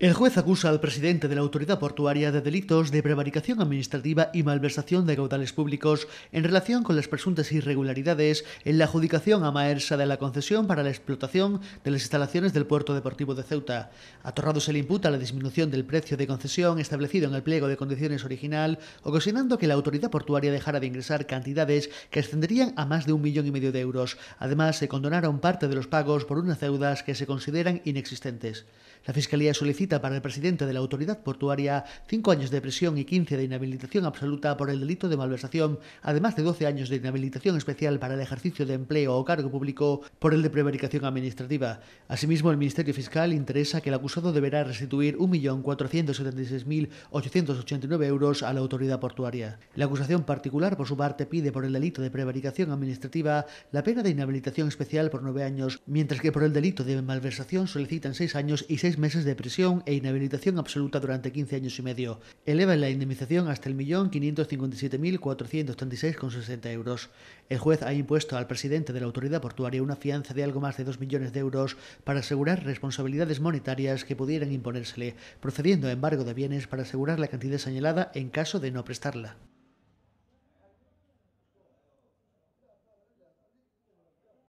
El juez acusa al presidente de la autoridad portuaria de delitos de prevaricación administrativa y malversación de caudales públicos en relación con las presuntas irregularidades en la adjudicación a Maersa de la concesión para la explotación de las instalaciones del puerto deportivo de Ceuta. Atorrado se le imputa la disminución del precio de concesión establecido en el pliego de condiciones original, ocasionando que la autoridad portuaria dejara de ingresar cantidades que ascenderían a más de un millón y medio de euros. Además, se condonaron parte de los pagos por unas deudas que se consideran inexistentes. La Fiscalía solicita para el presidente de la autoridad portuaria cinco años de prisión y 15 de inhabilitación absoluta por el delito de malversación, además de 12 años de inhabilitación especial para el ejercicio de empleo o cargo público por el de prevaricación administrativa. Asimismo, el Ministerio Fiscal interesa que el acusado deberá restituir 1.476.889 euros a la autoridad portuaria. La acusación particular, por su parte, pide por el delito de prevaricación administrativa la pena de inhabilitación especial por nueve años, mientras que por el delito de malversación solicitan seis años y seis meses de prisión e inhabilitación absoluta durante 15 años y medio. Eleva la indemnización hasta el millón 557.436,60 euros. El juez ha impuesto al presidente de la autoridad portuaria una fianza de algo más de 2 millones de euros para asegurar responsabilidades monetarias que pudieran imponérsele, procediendo a embargo de bienes para asegurar la cantidad señalada en caso de no prestarla.